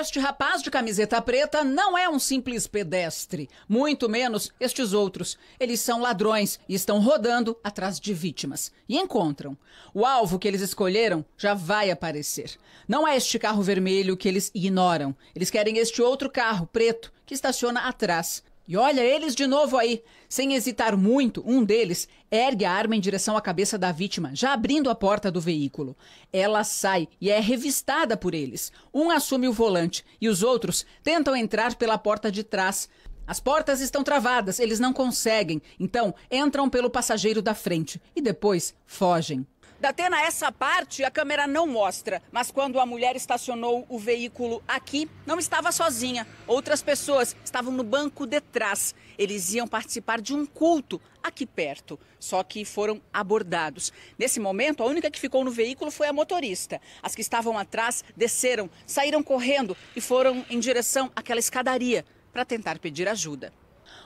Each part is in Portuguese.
Este rapaz de camiseta preta não é um simples pedestre, muito menos estes outros. Eles são ladrões e estão rodando atrás de vítimas. E encontram. O alvo que eles escolheram já vai aparecer. Não é este carro vermelho que eles ignoram. Eles querem este outro carro preto que estaciona atrás. E olha eles de novo aí. Sem hesitar muito, um deles ergue a arma em direção à cabeça da vítima, já abrindo a porta do veículo. Ela sai e é revistada por eles. Um assume o volante e os outros tentam entrar pela porta de trás. As portas estão travadas, eles não conseguem, então entram pelo passageiro da frente e depois fogem. Da essa parte a câmera não mostra, mas quando a mulher estacionou o veículo aqui, não estava sozinha. Outras pessoas estavam no banco de trás. Eles iam participar de um culto aqui perto, só que foram abordados. Nesse momento, a única que ficou no veículo foi a motorista. As que estavam atrás desceram, saíram correndo e foram em direção àquela escadaria para tentar pedir ajuda.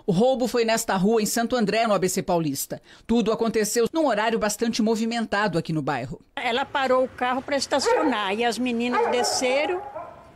O roubo foi nesta rua em Santo André, no ABC Paulista. Tudo aconteceu num horário bastante movimentado aqui no bairro. Ela parou o carro para estacionar e as meninas desceram,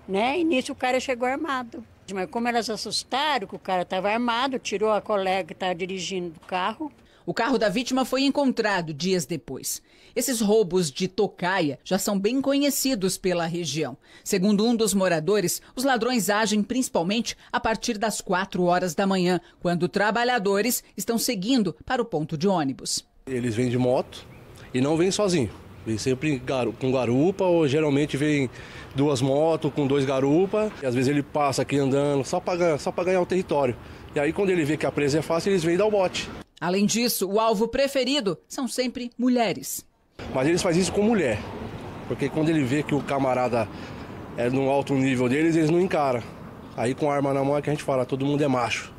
né? E nisso o cara chegou armado. Mas como elas assustaram que o cara estava armado, tirou a colega que estava dirigindo o carro, o carro da vítima foi encontrado dias depois. Esses roubos de tocaia já são bem conhecidos pela região. Segundo um dos moradores, os ladrões agem principalmente a partir das 4 horas da manhã, quando trabalhadores estão seguindo para o ponto de ônibus. Eles vêm de moto e não vêm sozinhos. Vem sempre com garupa ou geralmente vem duas motos com dois garupa. E às vezes ele passa aqui andando só para ganhar, só ganhar o território. E aí quando ele vê que a presa é fácil, eles vêm dar o bote. Além disso, o alvo preferido são sempre mulheres. Mas eles fazem isso com mulher, porque quando ele vê que o camarada é num alto nível deles, eles não encaram. Aí com a arma na mão é que a gente fala, todo mundo é macho.